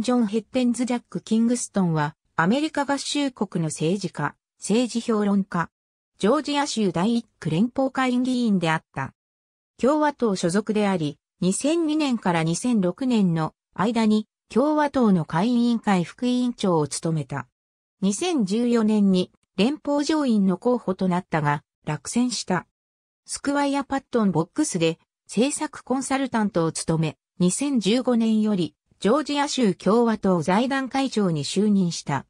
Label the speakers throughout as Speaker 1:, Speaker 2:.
Speaker 1: ジョン・ヘッテンズ・ジャック・キングストンは、アメリカ合衆国の政治家、政治評論家、ジョージア州第一区連邦会議員であった。共和党所属であり、2002年から2006年の間に共和党の会員会副委員長を務めた。2014年に連邦上院の候補となったが、落選した。スクワイア・パットン・ボックスで政策コンサルタントを務め、2015年よりジョージア州共和党財団会長に就任した。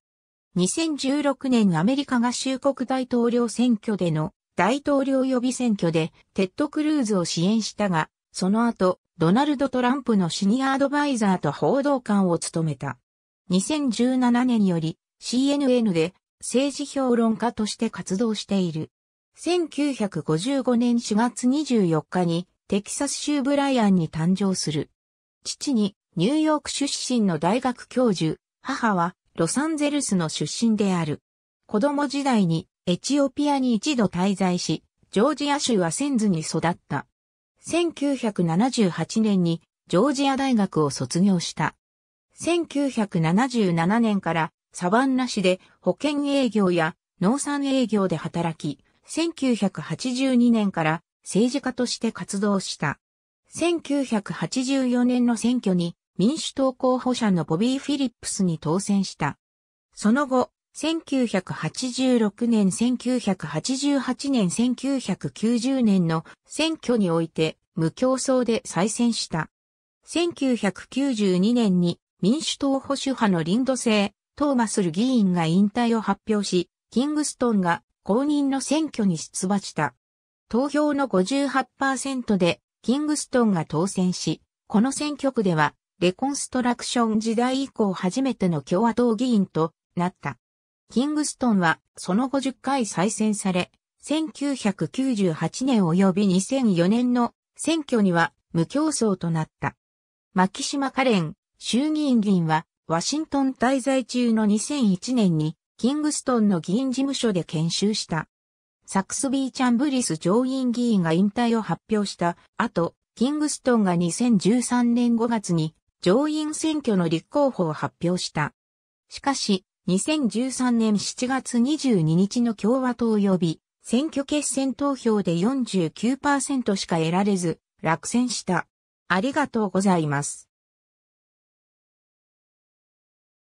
Speaker 1: 2016年アメリカ合衆国大統領選挙での大統領予備選挙でテッド・クルーズを支援したが、その後、ドナルド・トランプのシニアアドバイザーと報道官を務めた。2017年より CNN で政治評論家として活動している。1955年4月24日にテキサス州ブライアンに誕生する。父にニューヨーク出身の大学教授、母はロサンゼルスの出身である。子供時代にエチオピアに一度滞在し、ジョージア州はセンズに育った。1978年にジョージア大学を卒業した。1977年からサバンナ市で保険営業や農産営業で働き、1982年から政治家として活動した。1984年の選挙に民主党候補者のボビー・フィリップスに当選した。その後、1986年、1988年、1990年の選挙において無競争で再選した。1992年に民主党保守派のリンドセトーマスル議員が引退を発表し、キングストンが公認の選挙に出馬した。投票の58%でキングストンが当選し、この選挙区ではレコンストラクション時代以降初めての共和党議員となった。キングストンはその後10回再選され、1998年及び2004年の選挙には無競争となった。シ島カレン衆議院議員はワシントン滞在中の2001年にキングストンの議員事務所で研修した。サクスビー・チャンブリス上院議員が引退を発表した後、キングストンが2013年5月に上院選挙の立候補を発表した。しかし、2013年7月22日の共和党及び、選挙決選投票で49%しか得られず、落選した。ありがとうございます。